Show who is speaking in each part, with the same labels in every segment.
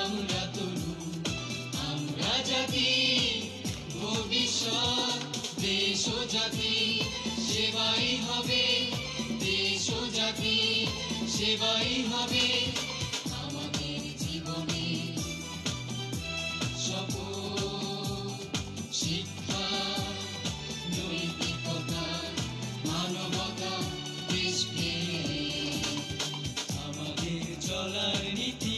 Speaker 1: আমরা জাতি ভবিষ্যৎ সেবাই হবে দেশ জাতি সেবাই হবে চলার নীতি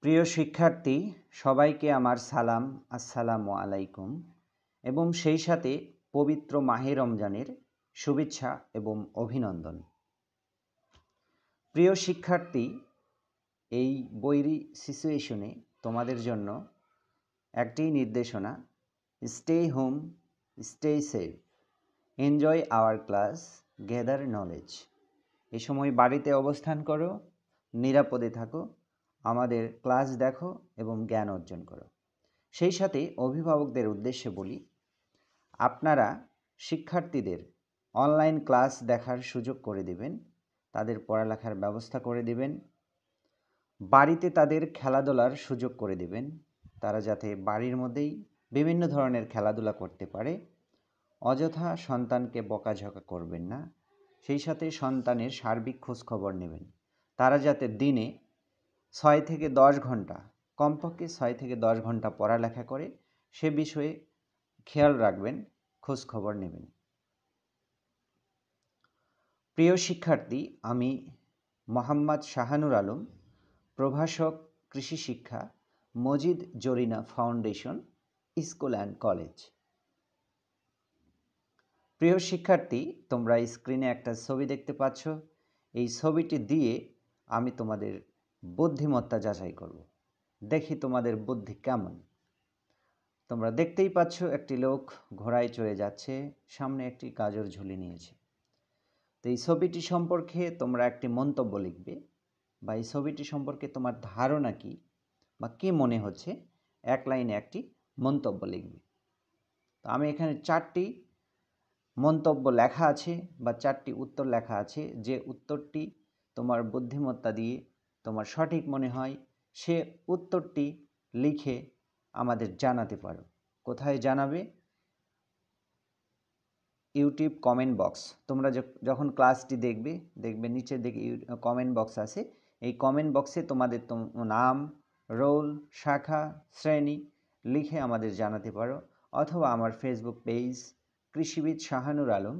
Speaker 1: প্রিয় শিক্ষার্থী সবাইকে আমার সালাম আসসালামু আলাইকুম এবং সেই সাথে পবিত্র মাহে রমজানের শুভেচ্ছা এবং অভিনন্দন প্রিয় শিক্ষার্থী এই বইরি সিচুয়েশনে তোমাদের জন্য একটি নির্দেশনা stay home stay safe enjoy our class gather knowledge এ সময় বাড়িতে অবস্থান করো নিরাপদে থাকো আমাদের ক্লাস দেখো এবং জ্ঞান অর্জন করো সেই সাথে অভিভাবকদের উদ্দেশ্যে বলি আপনারা শিক্ষার্থীদের অনলাইন ক্লাস দেখার সুযোগ করে দেবেন তাদের পড়ালেখার ব্যবস্থা করে দেবেন বাড়িতে তাদের খেলাধুলার সুযোগ করে দেবেন তারা যাতে বাড়ির মধ্যেই বিভিন্ন ধরনের খেলাধুলা করতে পারে অযথা সন্তানকে বকাঝকা করবেন না সেই সাথে সন্তানের সার্বিক খোঁজখবর নেবেন তারা যাতে দিনে ছয় থেকে দশ ঘন্টা কমপক্ষে ছয় থেকে দশ ঘন্টা পড়ালেখা করে সে বিষয়ে খেয়াল রাখবেন খোঁজখবর নেবেন প্রিয় শিক্ষার্থী আমি মোহাম্মদ শাহানুর আলম প্রভাষক কৃষি শিক্ষা Majid Jarina foundation school and college প্রিয় শিক্ষার্থী তোমরা স্ক্রিনে একটা ছবি দেখতে পাচ্ছ এই ছবিটি দিয়ে আমি তোমাদের বুদ্ধিমত্তা যাচাই করব দেখি তোমাদের বুদ্ধি কেমন তোমরা দেখতেই পাচ্ছ একটি লোক ঘোড়ায় চড়ে যাচ্ছে সামনে একটি গাজর ঝুলি নিয়েছে তো এই ছবিটি সম্পর্কে তোমরা একটি মন্তব্য লিখবে বা এই ছবিটি সম্পর্কে তোমার ধারণা কি বা কী মনে হচ্ছে এক লাইনে একটি মন্তব্য লিখবে তো আমি এখানে চারটি মন্তব্য লেখা আছে বা চারটি উত্তর লেখা আছে যে উত্তরটি তোমার বুদ্ধিমত্তা দিয়ে তোমার সঠিক মনে হয় সে উত্তরটি লিখে আমাদের জানাতে পারো কোথায় জানাবে ইউটিউব কমেন্ট বক্স তোমরা যখন ক্লাসটি দেখবে দেখবে নিচের দিকে কমেন্ট বক্স আছে এই কমেন্ট বক্সে তোমাদের নাম রোল শাখা শ্রেণী লিখে আমাদের জানাতে পারো অথবা আমার ফেসবুক পেজ কৃষিবিদ শাহানুর আলম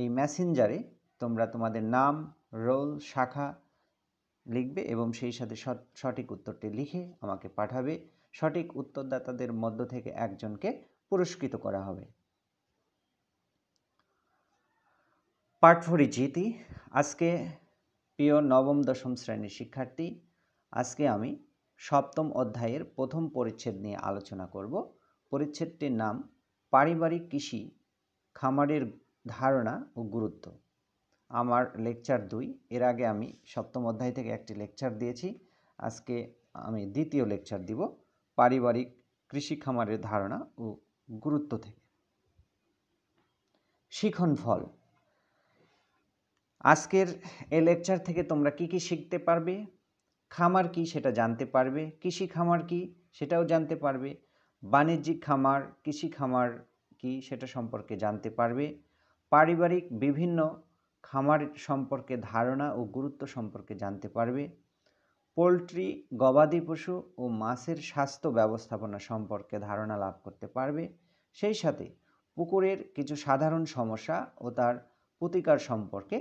Speaker 1: এই মেসেঞ্জারে তোমরা তোমাদের নাম রোল শাখা লিখবে এবং সেই সাথে সঠিক উত্তরটি লিখে আমাকে পাঠাবে সঠিক উত্তরদাতাদের মধ্য থেকে একজনকে পুরস্কৃত করা হবে পার্ট ফোরি জিতি আজকে প্রিয় নবম দশম শ্রেণীর শিক্ষার্থী আজকে আমি সপ্তম অধ্যায়ের প্রথম পরিচ্ছেদ নিয়ে আলোচনা করব পরিচ্ছেদটির নাম পারিবারিক কৃষি খামারের ধারণা ও গুরুত্ব আমার লেকচার দুই এর আগে আমি সপ্তম অধ্যায় থেকে একটি লেকচার দিয়েছি আজকে আমি দ্বিতীয় লেকচার দিব পারিবারিক কৃষি খামারের ধারণা ও গুরুত্ব থেকে শিখন ফল আজকের এ লেকচার থেকে তোমরা কি কি শিখতে পারবে খামার কি সেটা জানতে পারবে কৃষি খামার কি সেটাও জানতে পারবে বাণিজ্যিক খামার কৃষি খামার কি সেটা সম্পর্কে জানতে পারবে পারিবারিক বিভিন্ন খামার সম্পর্কে ধারণা ও গুরুত্ব সম্পর্কে জানতে পারবে পোলট্রি গবাদি পশু ও মাছের স্বাস্থ্য ব্যবস্থাপনা সম্পর্কে ধারণা লাভ করতে পারবে সেই সাথে পুকুরের কিছু সাধারণ সমস্যা ও তার প্রতিকার সম্পর্কে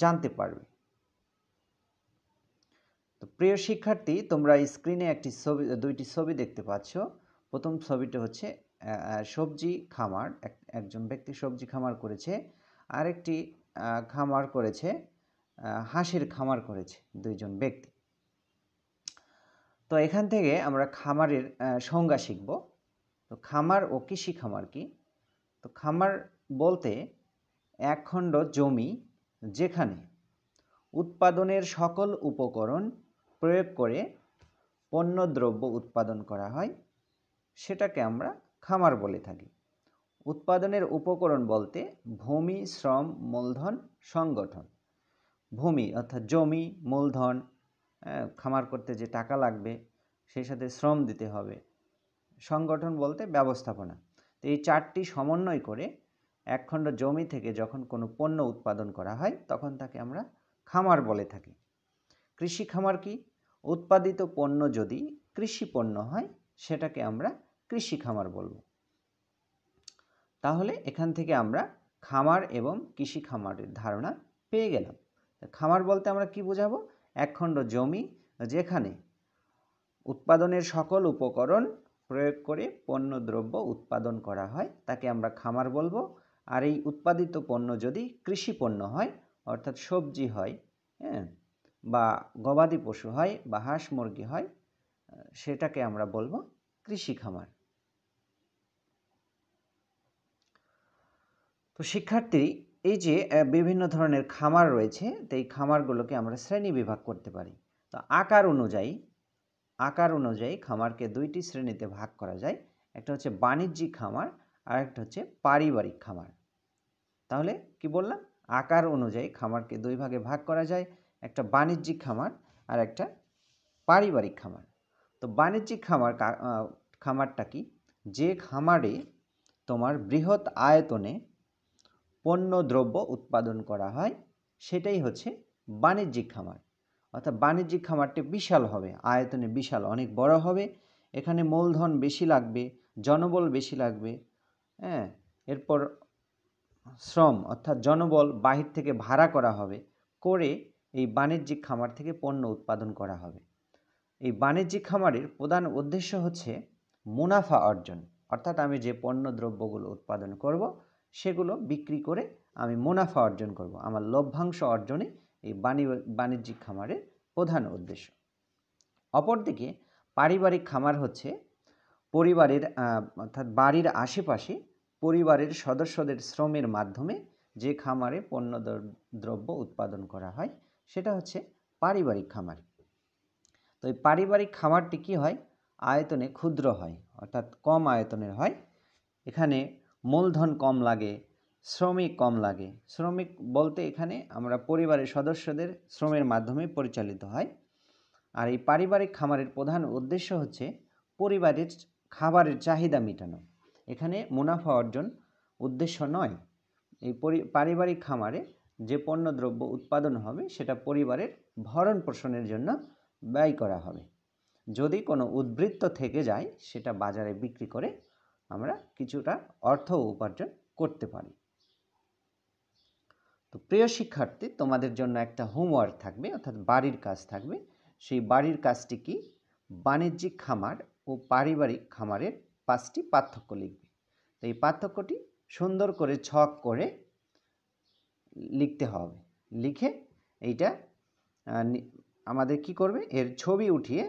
Speaker 1: জানতে পারবে তো প্রিয় শিক্ষার্থী তোমরা স্ক্রিনে একটি ছবি দুইটি ছবি দেখতে পাচ্ছ প্রথম ছবিটা হচ্ছে সবজি খামার একজন ব্যক্তি সবজি খামার করেছে আরেকটি খামার করেছে হাঁসের খামার করেছে দুইজন ব্যক্তি তো এখান থেকে আমরা খামারের সংজ্ঞা শিখব তো খামার ও কৃষি খামার কি তো খামার বলতে একখণ্ড জমি যেখানে উৎপাদনের সকল উপকরণ প্রয়োগ করে পণ্যদ্রব্য উৎপাদন করা হয় সেটাকে আমরা খামার বলে থাকি উৎপাদনের উপকরণ বলতে ভূমি শ্রম মূলধন সংগঠন ভূমি অর্থাৎ জমি মূলধন হ্যাঁ, খামার করতে যে টাকা লাগবে সেই সাথে শ্রম দিতে হবে সংগঠন বলতে ব্যবস্থাপনা তো এই চারটি সমন্বয় করে একখণ্ড জমি থেকে যখন কোনো পণ্য উৎপাদন করা হয় তখন তাকে আমরা খামার বলে থাকি কৃষি খামার কি উৎপাদিত পণ্য যদি কৃষি পণ্য হয় সেটাকে আমরা কৃষি খামার বলবো তাহলে এখান থেকে আমরা খামার এবং কৃষি খামারের ধারণা পেয়ে গেলাম খামার বলতে আমরা কি বোঝাবো একখণ্ড জমি যেখানে উৎপাদনের সকল উপকরণ প্রয়োগ করে পণ্য দ্রব্য উৎপাদন করা হয় তাকে আমরা খামার বলবো আর এই উৎপাদিত পণ্য যদি কৃষি পণ্য হয় অর্থাৎ সবজি হয় হ্যাঁ বা গবাদি পশু হয় বা হাঁস মুরগি হয় সেটাকে আমরা বলবো কৃষি খামার তো শিক্ষার্থী এই যে বিভিন্ন ধরনের খামার রয়েছে সেই এই খামারগুলোকে আমরা শ্রেণী বিভাগ করতে পারি তো আকার অনুযায়ী আকার অনুযায়ী খামারকে দুইটি শ্রেণীতে ভাগ করা যায় একটা হচ্ছে বাণিজ্যিক খামার আরেকটা হচ্ছে পারিবারিক খামার তাহলে কি বললাম আকার অনুযায়ী খামারকে দুই ভাগে ভাগ করা যায় একটা বাণিজ্যিক খামার আর একটা পারিবারিক খামার তো বাণিজ্যিক খামার খামারটা কি যে খামারে তোমার বৃহৎ আয়তনে পণ্য দ্রব্য উৎপাদন করা হয় সেটাই হচ্ছে বাণিজ্যিক খামার অর্থাৎ বাণিজ্যিক খামারটি বিশাল হবে আয়তনে বিশাল অনেক বড় হবে এখানে মূলধন বেশি লাগবে জনবল বেশি লাগবে হ্যাঁ এরপর শ্রম অর্থাৎ জনবল বাহির থেকে ভাড়া করা হবে করে এই বাণিজ্যিক খামার থেকে পণ্য উৎপাদন করা হবে এই বাণিজ্যিক খামারের প্রধান উদ্দেশ্য হচ্ছে মুনাফা অর্জন অর্থাৎ আমি যে পণ্য দ্রব্যগুলো উৎপাদন করব সেগুলো বিক্রি করে আমি মুনাফা অর্জন করব আমার লভ্যাংশ অর্জনে এই বাণিজ্যিক খামারের প্রধান উদ্দেশ্য অপরদিকে পারিবারিক খামার হচ্ছে পরিবারের অর্থাৎ বাড়ির আশেপাশে পরিবারের সদস্যদের শ্রমের মাধ্যমে যে খামারে পণ্য দ্রব্য উৎপাদন করা হয় সেটা হচ্ছে পারিবারিক খামার তো এই পারিবারিক খামারটি কী হয় আয়তনে ক্ষুদ্র হয় অর্থাৎ কম আয়তনের হয় এখানে মূলধন কম লাগে শ্রমিক কম লাগে শ্রমিক বলতে এখানে আমরা পরিবারের সদস্যদের শ্রমের মাধ্যমে পরিচালিত হয় আর এই পারিবারিক খামারের প্রধান উদ্দেশ্য হচ্ছে পরিবারের খাবারের চাহিদা মেটানো এখানে মুনাফা অর্জন উদ্দেশ্য নয় এই পারিবারিক খামারে যে পণ্যদ্রব্য উৎপাদন হবে সেটা পরিবারের ভরণ পোষণের জন্য ব্যয় করা হবে যদি কোনো উদ্বৃত্ত থেকে যায় সেটা বাজারে বিক্রি করে আমরা কিছুটা অর্থ উপার্জন করতে পারি তো প্রিয় শিক্ষার্থী তোমাদের জন্য একটা হোমওয়ার্ক থাকবে অর্থাৎ বাড়ির কাজ থাকবে সেই বাড়ির কাজটি কি বাণিজ্যিক খামার ও পারিবারিক খামারের পাঁচটি পার্থক্য লিখবে তো এই পার্থক্যটি সুন্দর করে ছক করে লিখতে হবে লিখে এইটা আমাদের কি করবে এর ছবি উঠিয়ে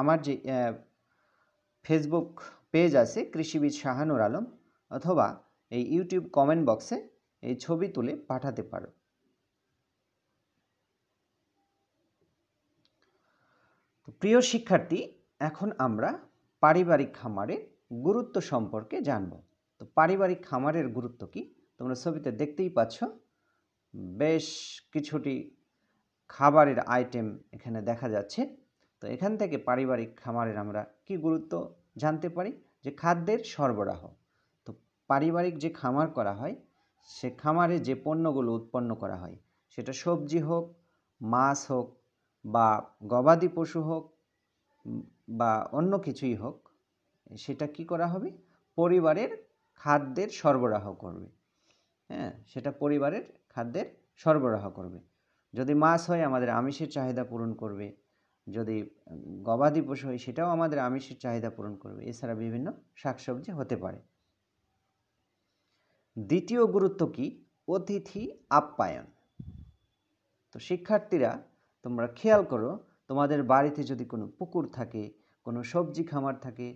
Speaker 1: আমার যে ফেসবুক পেজ আছে কৃষিবিদ শাহানুর আলম অথবা এই ইউটিউব কমেন্ট বক্সে এই ছবি তুলে পাঠাতে পারো প্রিয় শিক্ষার্থী এখন আমরা পারিবারিক খামারের গুরুত্ব সম্পর্কে জানব তো পারিবারিক খামারের গুরুত্ব কি তোমরা ছবিতে দেখতেই পাচ্ছ বেশ কিছুটি খাবারের আইটেম এখানে দেখা যাচ্ছে তো এখান থেকে পারিবারিক খামারের আমরা কি গুরুত্ব জানতে পারি যে খাদ্যের সরবরাহ তো পারিবারিক যে খামার করা হয় সে খামারে যে পণ্যগুলো উৎপন্ন করা হয় সেটা সবজি হোক মাছ হোক বা গবাদি পশু হোক বা অন্য কিছুই হোক সেটা কি করা হবে পরিবারের খাদ্যের সরবরাহ করবে হ্যাঁ সেটা পরিবারের খাদ্যের সরবরাহ করবে যদি মাছ হয় আমাদের আমিষের চাহিদা পূরণ করবে যদি গবাদি পশু হয় সেটাও আমাদের আমিষের চাহিদা পূরণ করবে এছাড়া বিভিন্ন শাকসবজি হতে পারে দ্বিতীয় গুরুত্ব কি অতিথি আপ্যায়ন তো শিক্ষার্থীরা তোমরা খেয়াল করো তোমাদের বাড়িতে যদি কোনো পুকুর থাকে কোনো সবজি খামার থাকে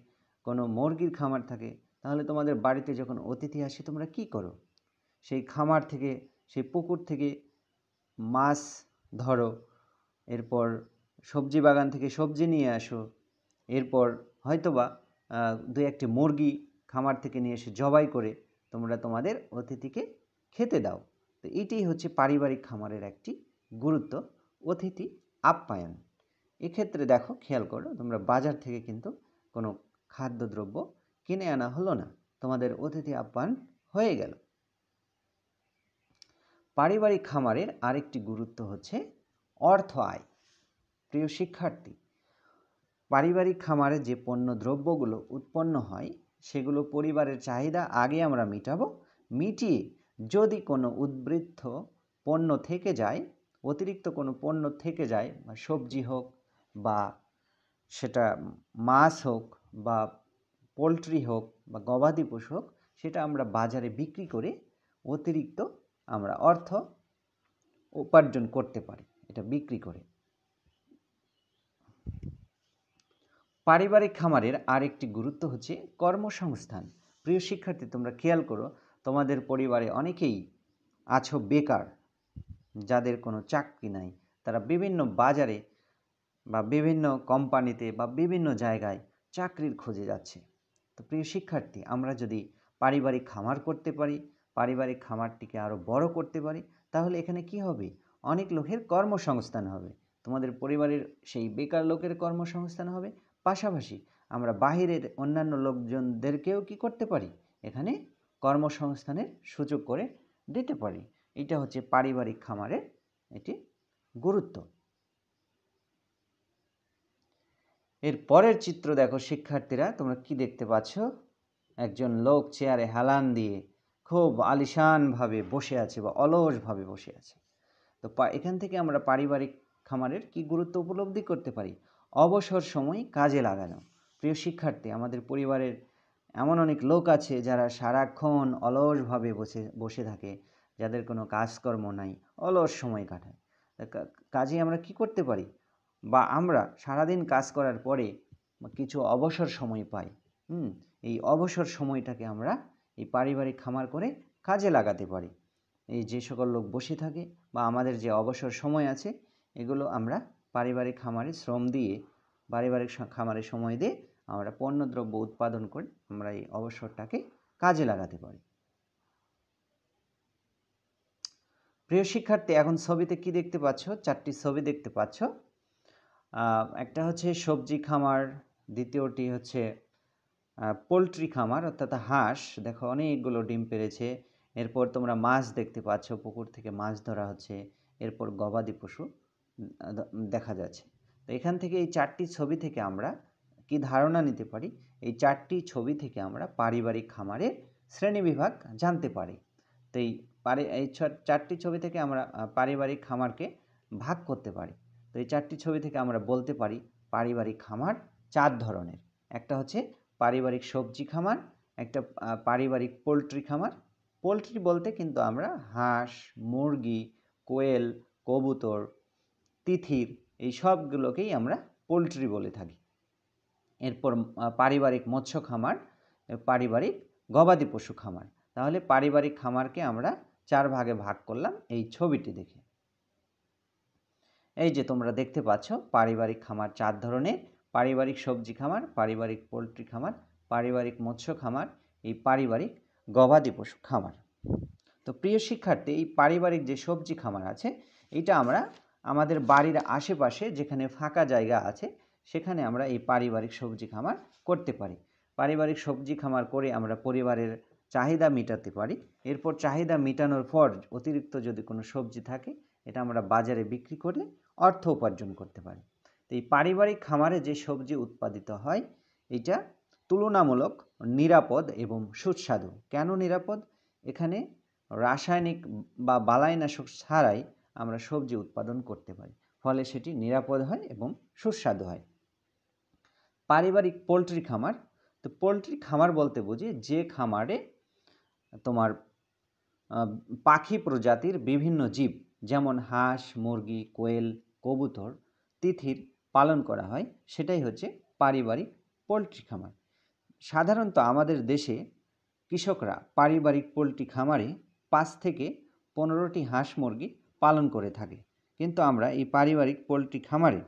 Speaker 1: কোনো মুরগির খামার থাকে তাহলে তোমাদের বাড়িতে যখন অতিথি আসে তোমরা কি করো সেই খামার থেকে সেই পুকুর থেকে মাছ ধরো এরপর সবজি বাগান থেকে সবজি নিয়ে আসো এরপর হয়তোবা দু একটি মুরগি খামার থেকে নিয়ে এসে জবাই করে তোমরা তোমাদের অতিথিকে খেতে দাও তো এটাই হচ্ছে পারিবারিক খামারের একটি গুরুত্ব অতিথি আপ্যায়ন এক্ষেত্রে দেখো খেয়াল করো তোমরা বাজার থেকে কিন্তু কোনো খাদ্যদ্রব্য কিনে আনা হলো না তোমাদের অতিথি আপ্যায়ন হয়ে গেল পারিবারিক খামারের আরেকটি গুরুত্ব হচ্ছে অর্থ আয় প্রিয় শিক্ষার্থী পারিবারিক খামারে যে পণ্য দ্রব্যগুলো উৎপন্ন হয় সেগুলো পরিবারের চাহিদা আগে আমরা মিটাবো মিটিয়ে যদি কোনো উদ্বৃত্ত পণ্য থেকে যায় অতিরিক্ত কোনো পণ্য থেকে যায় বা সবজি হোক বা সেটা মাছ হোক বা পোলট্রি হোক বা গবাদি পশু হোক সেটা আমরা বাজারে বিক্রি করে অতিরিক্ত আমরা অর্থ উপার্জন করতে পারি এটা বিক্রি করে পারিবারিক খামারের আরেকটি গুরুত্ব হচ্ছে কর্মসংস্থান প্রিয় শিক্ষার্থী তোমরা খেয়াল করো তোমাদের পরিবারে অনেকেই আছো বেকার যাদের কোনো চাকরি নাই তারা বিভিন্ন বাজারে বা বিভিন্ন কোম্পানিতে বা বিভিন্ন জায়গায় চাকরির খোঁজে যাচ্ছে তো প্রিয় শিক্ষার্থী আমরা যদি পারিবারিক খামার করতে পারি পারিবারিক খামারটিকে আরও বড় করতে পারি তাহলে এখানে কি হবে অনেক লোকের কর্মসংস্থান হবে তোমাদের পরিবারের সেই বেকার লোকের কর্মসংস্থান হবে পাশাপাশি আমরা বাহিরের অন্যান্য লোকজনদেরকেও কি করতে পারি এখানে কর্মসংস্থানের সুযোগ করে দিতে পারি এটা হচ্ছে পারিবারিক খামারের এটি গুরুত্ব এর পরের চিত্র দেখো শিক্ষার্থীরা তোমরা কি দেখতে পাচ্ছ একজন লোক চেয়ারে হেলান দিয়ে খুব আলিশানভাবে বসে আছে বা অলসভাবে বসে আছে তো এখান থেকে আমরা পারিবারিক খামারের কি গুরুত্ব উপলব্ধি করতে পারি অবসর সময় কাজে লাগানো প্রিয় শিক্ষার্থী আমাদের পরিবারের এমন অনেক লোক আছে যারা সারাক্ষণ অলসভাবে বসে বসে থাকে যাদের কোনো কাজকর্ম নাই অলস সময় কাটায় কাজে আমরা কি করতে পারি বা আমরা সারাদিন কাজ করার পরে কিছু অবসর সময় পাই হুম এই অবসর সময়টাকে আমরা এই পারিবারিক খামার করে কাজে লাগাতে পারি এই যে সকল লোক বসে থাকে বা আমাদের যে অবসর সময় আছে এগুলো আমরা পারিবারিক খামারে শ্রম দিয়ে পারিবারিক খামারে সময় দিয়ে আমরা পণ্যদ্রব্য উৎপাদন করে আমরা এই অবসরটাকে কাজে লাগাতে পারি প্রিয় শিক্ষার্থী এখন ছবিতে কি দেখতে পাচ্ছ চারটি ছবি দেখতে পাচ্ছ একটা হচ্ছে সবজি খামার দ্বিতীয়টি হচ্ছে পোলট্রি খামার অর্থাৎ হাঁস দেখো অনেকগুলো ডিম পেরেছে এরপর তোমরা মাছ দেখতে পাচ্ছ পুকুর থেকে মাছ ধরা হচ্ছে এরপর গবাদি পশু দেখা যাচ্ছে তো এখান থেকে এই চারটি ছবি থেকে আমরা কি ধারণা নিতে পারি এই চারটি ছবি থেকে আমরা পারিবারিক খামারের শ্রেণীবিভাগ জানতে পারি তো এই পারি এই চারটি ছবি থেকে আমরা পারিবারিক খামারকে ভাগ করতে পারি তো এই চারটি ছবি থেকে আমরা বলতে পারি পারিবারিক খামার চার ধরনের একটা হচ্ছে পারিবারিক সবজি খামার একটা পারিবারিক পোলট্রি খামার পোলট্রি বলতে কিন্তু আমরা হাঁস মুরগি কোয়েল কবুতর তিথির এই সবগুলোকেই আমরা পোলট্রি বলে থাকি এরপর পারিবারিক মৎস্য খামার পারিবারিক গবাদি পশু খামার তাহলে পারিবারিক খামারকে আমরা চার ভাগে ভাগ করলাম এই ছবিটি দেখে এই যে তোমরা দেখতে পাচ্ছ পারিবারিক খামার চার ধরনের পারিবারিক সবজি খামার পারিবারিক পোলট্রি খামার পারিবারিক মৎস্য খামার এই পারিবারিক গবাদি পশু খামার তো প্রিয় শিক্ষার্থী এই পারিবারিক যে সবজি খামার আছে এটা আমরা আমাদের বাড়ির আশেপাশে যেখানে ফাঁকা জায়গা আছে সেখানে আমরা এই পারিবারিক সবজি খামার করতে পারি পারিবারিক সবজি খামার করে আমরা পরিবারের চাহিদা মেটাতে পারি এরপর চাহিদা মেটানোর পর অতিরিক্ত যদি কোনো সবজি থাকে এটা আমরা বাজারে বিক্রি করে অর্থ উপার্জন করতে পারি তো এই পারিবারিক খামারে যে সবজি উৎপাদিত হয় এটা তুলনামূলক নিরাপদ এবং সুস্বাদু কেন নিরাপদ এখানে রাসায়নিক বা বালাইনাশক ছাড়াই আমরা সবজি উৎপাদন করতে পারি ফলে সেটি নিরাপদ হয় এবং সুস্বাদু হয় পারিবারিক পোলট্রি খামার তো পোলট্রি খামার বলতে বুঝি যে খামারে তোমার পাখি প্রজাতির বিভিন্ন জীব যেমন হাঁস মুরগি কোয়েল কবুতর তিথির পালন করা হয় সেটাই হচ্ছে পারিবারিক পোলট্রি খামার সাধারণত আমাদের দেশে কৃষকরা পারিবারিক পোলট্রি খামারে পাঁচ থেকে পনেরোটি হাঁস মুরগি পালন করে থাকে কিন্তু আমরা এই পারিবারিক পোলট্রি খামারে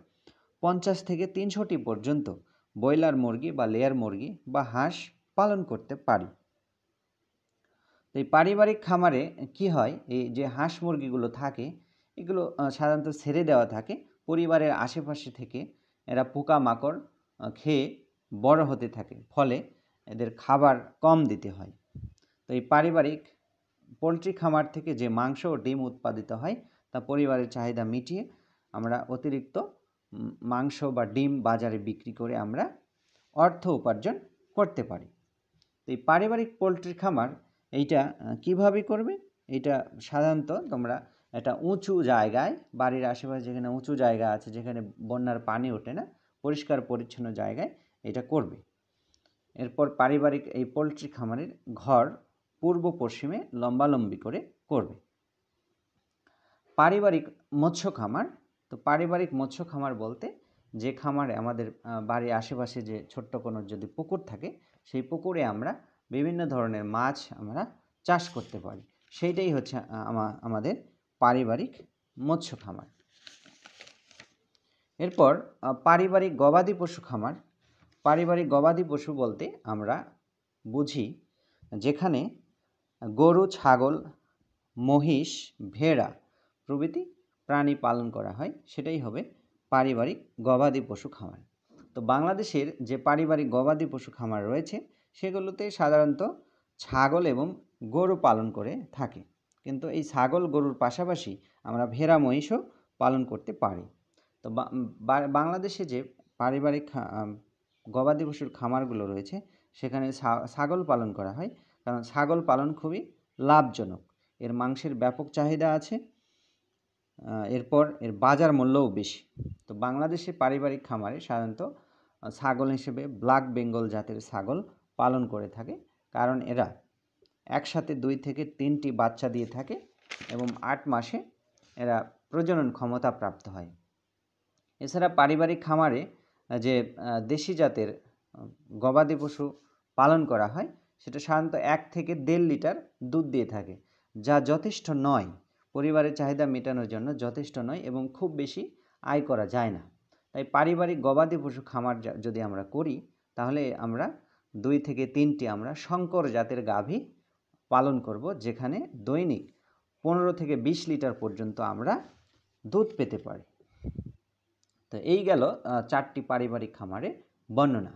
Speaker 1: পঞ্চাশ থেকে তিনশোটি পর্যন্ত ব্রয়লার মুরগি বা লেয়ার মুরগি বা হাঁস পালন করতে পারি তো এই পারিবারিক খামারে কি হয় এই যে হাঁস মুরগিগুলো থাকে এগুলো সাধারণত ছেড়ে দেওয়া থাকে পরিবারের আশেপাশে থেকে এরা পোকামাকড় খেয়ে বড় হতে থাকে ফলে এদের খাবার কম দিতে হয় তো এই পারিবারিক পোলট্রি খামার থেকে যে মাংস ও ডিম উৎপাদিত হয় তা পরিবারের চাহিদা মিটিয়ে আমরা অতিরিক্ত মাংস বা ডিম বাজারে বিক্রি করে আমরা অর্থ উপার্জন করতে পারি তো এই পারিবারিক পোলট্রি খামার এইটা কিভাবে করবে এটা সাধারণত তোমরা একটা উঁচু জায়গায় বাড়ির আশেপাশে যেখানে উঁচু জায়গা আছে যেখানে বন্যার পানি ওঠে না পরিষ্কার পরিচ্ছন্ন জায়গায় এটা করবে এরপর পারিবারিক এই পোলট্রি খামারের ঘর পূর্ব পশ্চিমে লম্বালম্বি করে করবে পারিবারিক মৎস্য খামার তো পারিবারিক মৎস্য খামার বলতে যে খামারে আমাদের বাড়ির আশেপাশে যে ছোট্ট কোনো যদি পুকুর থাকে সেই পুকুরে আমরা বিভিন্ন ধরনের মাছ আমরা চাষ করতে পারি সেইটাই হচ্ছে আমাদের পারিবারিক মৎস্য খামার এরপর পারিবারিক গবাদি পশু খামার পারিবারিক গবাদি পশু বলতে আমরা বুঝি যেখানে গরু ছাগল মহিষ ভেড়া প্রভৃতি প্রাণী পালন করা হয় সেটাই হবে পারিবারিক গবাদি পশু খামার তো বাংলাদেশের যে পারিবারিক গবাদি পশু খামার রয়েছে সেগুলোতে সাধারণত ছাগল এবং গরু পালন করে থাকে কিন্তু এই ছাগল গরুর পাশাপাশি আমরা ভেড়া মহিষও পালন করতে পারি তো বাংলাদেশে যে পারিবারিক গবাদি পশুর খামারগুলো রয়েছে সেখানে ছাগল পালন করা হয় কারণ ছাগল পালন খুবই লাভজনক এর মাংসের ব্যাপক চাহিদা আছে এরপর এর বাজার মূল্যও বেশি তো বাংলাদেশে পারিবারিক খামারে সাধারণত ছাগল হিসেবে ব্ল্যাক বেঙ্গল জাতের ছাগল পালন করে থাকে কারণ এরা একসাথে দুই থেকে তিনটি বাচ্চা দিয়ে থাকে এবং আট মাসে এরা প্রজনন ক্ষমতা প্রাপ্ত হয় এছাড়া পারিবারিক খামারে যে দেশি জাতের গবাদি পশু পালন করা হয় সেটা সাধারণত এক থেকে দেড় লিটার দুধ দিয়ে থাকে যা যথেষ্ট নয় পরিবারের চাহিদা মেটানোর জন্য যথেষ্ট নয় এবং খুব বেশি আয় করা যায় না তাই পারিবারিক গবাদি পশু খামার যদি আমরা করি তাহলে আমরা দুই থেকে তিনটি আমরা শঙ্কর জাতের গাভী পালন করব যেখানে দৈনিক পনেরো থেকে ২০ লিটার পর্যন্ত আমরা দুধ পেতে পারি তো এই গেল চারটি পারিবারিক খামারে বর্ণনা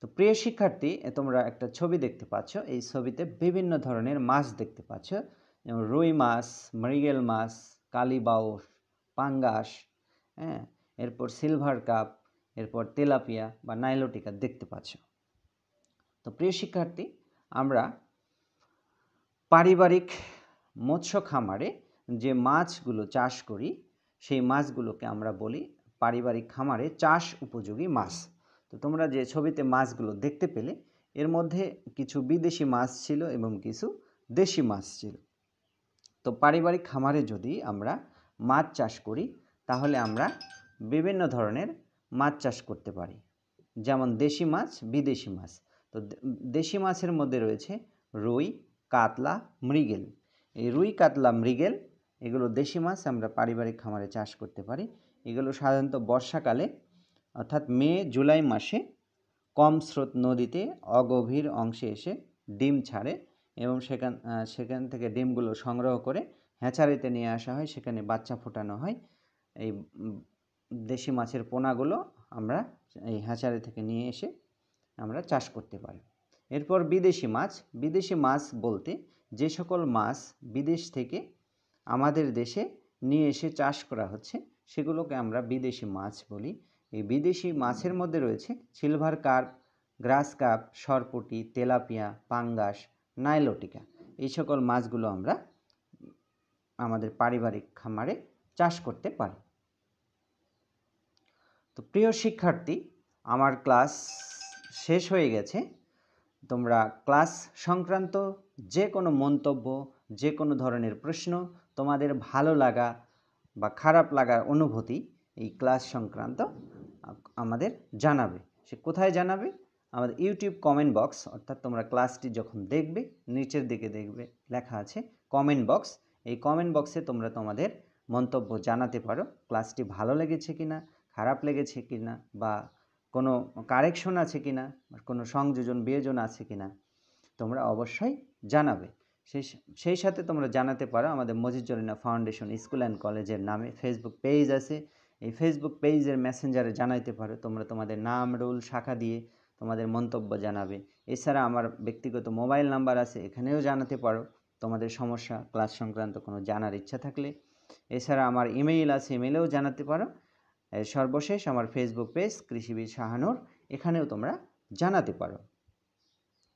Speaker 1: তো প্রিয় শিক্ষার্থী তোমরা একটা ছবি দেখতে পাচ্ছ এই ছবিতে বিভিন্ন ধরনের মাছ দেখতে পাচ্ছ যেমন রুই মাছ মৃগেল মাছ কালিবাউস পাঙ্গাস হ্যাঁ এরপর সিলভার কাপ এরপর তেলাপিয়া বা নাইলোটিকা দেখতে পাচ্ছ তো প্রিয় শিক্ষার্থী আমরা পারিবারিক মৎস্য খামারে যে মাছগুলো চাষ করি সেই মাছগুলোকে আমরা বলি পারিবারিক খামারে চাষ উপযোগী মাছ তো তোমরা যে ছবিতে মাছগুলো দেখতে পেলে এর মধ্যে কিছু বিদেশি মাছ ছিল এবং কিছু দেশি মাছ ছিল তো পারিবারিক খামারে যদি আমরা মাছ চাষ করি তাহলে আমরা বিভিন্ন ধরনের মাছ চাষ করতে পারি যেমন দেশি মাছ বিদেশি মাছ তো দেশি মাছের মধ্যে রয়েছে রুই কাতলা মৃগেল এই রুই কাতলা মৃগেল এগুলো দেশি মাছ আমরা পারিবারিক খামারে চাষ করতে পারি এগুলো সাধারণত বর্ষাকালে অর্থাৎ মে জুলাই মাসে কম স্রোত নদীতে অগভীর অংশে এসে ডিম ছাড়ে এবং সেখান সেখান থেকে ডিমগুলো সংগ্রহ করে হ্যাচারিতে নিয়ে আসা হয় সেখানে বাচ্চা ফোটানো হয় এই দেশি মাছের পোনাগুলো আমরা এই হ্যাচারি থেকে নিয়ে এসে আমরা চাষ করতে পারি এরপর বিদেশি মাছ বিদেশি মাছ বলতে যে সকল মাছ বিদেশ থেকে আমাদের দেশে নিয়ে এসে চাষ করা হচ্ছে সেগুলোকে আমরা বিদেশি মাছ বলি এই বিদেশি মাছের মধ্যে রয়েছে সিলভার কার্প গ্রাস কাপ সরপুটি তেলাপিয়া পাঙ্গাস নাইলোটিকা এই সকল মাছগুলো আমরা আমাদের পারিবারিক খামারে চাষ করতে পারি তো প্রিয় শিক্ষার্থী আমার ক্লাস শেষ হয়ে গেছে তোমরা ক্লাস সংক্রান্ত যে কোনো মন্তব্য যে কোনো ধরনের প্রশ্ন তোমাদের ভালো লাগা বা খারাপ লাগার অনুভূতি এই ক্লাস সংক্রান্ত আমাদের জানাবে সে কোথায় জানাবে আমাদের ইউটিউব কমেন্ট বক্স অর্থাৎ তোমরা ক্লাসটি যখন দেখবে নিচের দিকে দেখবে লেখা আছে কমেন্ট বক্স এই কমেন্ট বক্সে তোমরা তোমাদের মন্তব্য জানাতে পারো ক্লাসটি ভালো লেগেছে কিনা খারাপ লেগেছে কি না বা কোনো কারেকশন আছে কি না কোনো সংযোজন বিয়োজন আছে কি না তোমরা অবশ্যই জানাবে সেই সেই সাথে তোমরা জানাতে পারো আমাদের মজিদজরিনা ফাউন্ডেশন স্কুল অ্যান্ড কলেজের নামে ফেসবুক পেজ আছে এই ফেসবুক পেজের মেসেঞ্জারে জানাইতে পারো তোমরা তোমাদের নাম রোল শাখা দিয়ে তোমাদের মন্তব্য জানাবে এছাড়া আমার ব্যক্তিগত মোবাইল নাম্বার আছে এখানেও জানাতে পারো তোমাদের সমস্যা ক্লাস সংক্রান্ত কোনো জানার ইচ্ছা থাকলে এছাড়া আমার ইমেইল আছে ইমেইলেও জানাতে পারো সর্বশেষ আমার ফেসবুক পেজ কৃষিবিদ শাহানুর এখানেও তোমরা জানাতে পারো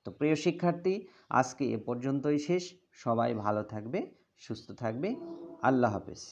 Speaker 1: তো প্রিয় শিক্ষার্থী আজকে এ পর্যন্তই শেষ সবাই ভালো থাকবে সুস্থ থাকবে আল্লাহ হাফেজ